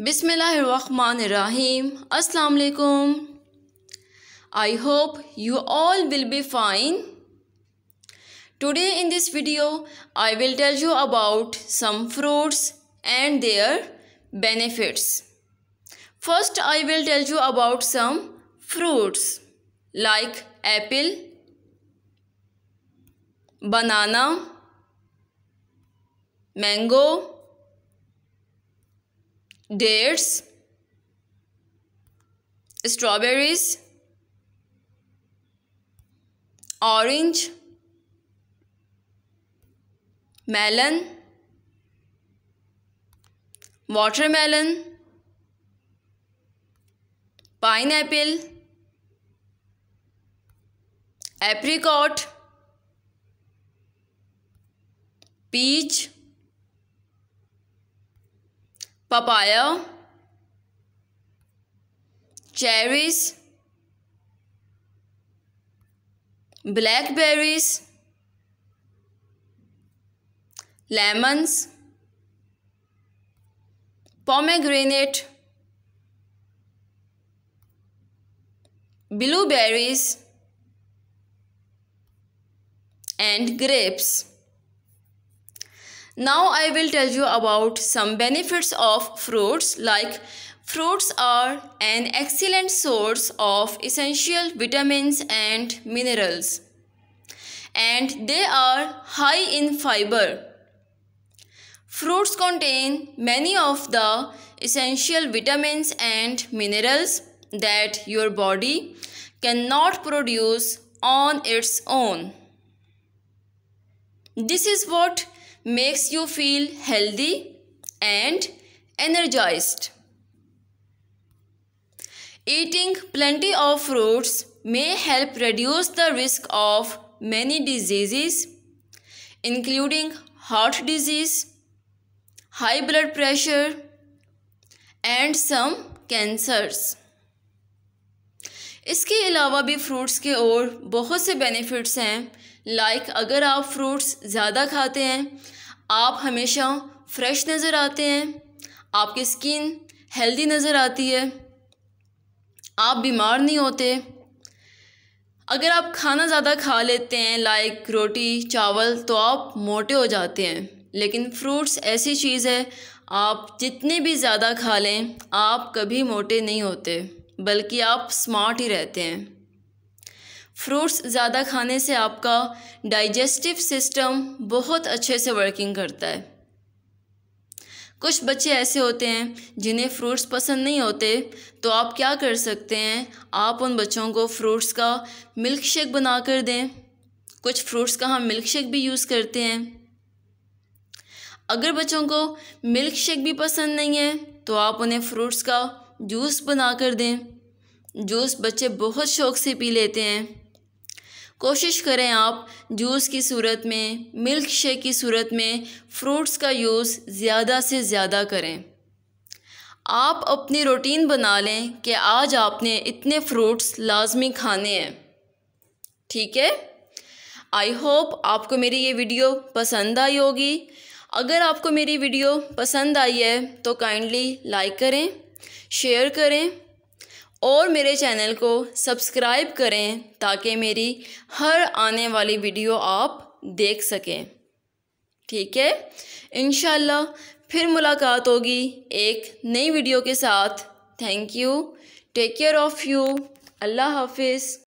Bismillahirrahmanirrahim. Assalamu alaikum. I hope you all will be fine. Today in this video, I will tell you about some fruits and their benefits. First, I will tell you about some fruits like apple, banana, mango, dates strawberries orange melon watermelon pineapple apricot peach papaya, cherries, blackberries, lemons, pomegranate, blueberries and grapes. Now I will tell you about some benefits of fruits like fruits are an excellent source of essential vitamins and minerals and they are high in fiber. Fruits contain many of the essential vitamins and minerals that your body cannot produce on its own. This is what makes you feel healthy and energized. Eating plenty of fruits may help reduce the risk of many diseases, including heart disease, high blood pressure, and some cancers. इसके अलावा भी fruits के और बहुत से benefits हैं like अगर आप फ्रूट्स ज़्यादा खाते हैं आप हमेशा फ्रेश नज़र आते हैं आपकी स्किन हेल्दी नज़र आती है आप बीमार नहीं होते अगर आप खाना ज़्यादा खा लेते हैं लाइक रोटी चावल तो आप मोटे हो जाते हैं लेकिन फ्रूट्स ऐसी चीज़ है आप जितने भी ज़्यादा खा लें आप कभी मोटे नहीं होते बल्कि आप स्मार्ट ही रहते हैं फ्रूट्स ज़्यादा खाने से आपका डाइजेस्टिव सिस्टम बहुत अच्छे से वर्किंग करता है कुछ बच्चे ऐसे होते हैं जिन्हें फ्रूट्स पसंद नहीं होते तो आप क्या कर सकते हैं आप उन बच्चों को फ्रूट्स का मिल्क शेक बना कर दें कुछ फ्रूट्स का हम मिल्क शेक भी यूज़ करते हैं अगर बच्चों को मिल्क शेक भी पसंद नहीं है तो आप उन्हें फ्रूट्स का जूस बना कर दें जूस बच्चे बहुत शौक़ से पी लेते हैं कोशिश करें आप जूस की सूरत में मिल्क शेक की सूरत में फ्रूट्स का यूज़ ज़्यादा से ज़्यादा करें आप अपनी रूटीन बना लें कि आज आपने इतने फ्रूट्स लाजमी खाने हैं ठीक है आई होप आपको मेरी ये वीडियो पसंद आई होगी अगर आपको मेरी वीडियो पसंद आई है तो काइंडली लाइक करें शेयर करें और मेरे चैनल को सब्सक्राइब करें ताकि मेरी हर आने वाली वीडियो आप देख सकें ठीक है इन फिर मुलाकात होगी एक नई वीडियो के साथ thank you take care of you अल्लाह हाफिज़